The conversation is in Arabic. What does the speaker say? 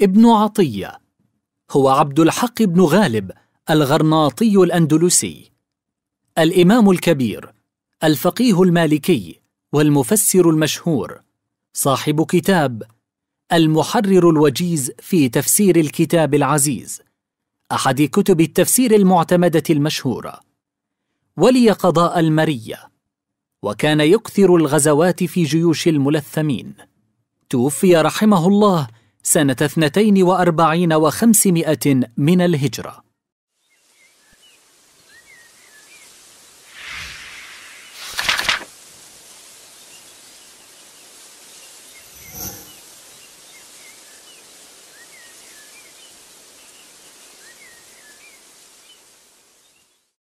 ابن عطية هو عبد الحق بن غالب الغرناطي الأندلسي الإمام الكبير الفقيه المالكي والمفسر المشهور صاحب كتاب المحرر الوجيز في تفسير الكتاب العزيز أحد كتب التفسير المعتمدة المشهورة ولي قضاء المرية وكان يكثر الغزوات في جيوش الملثمين توفي رحمه الله سنة 42 و500 من الهجرة.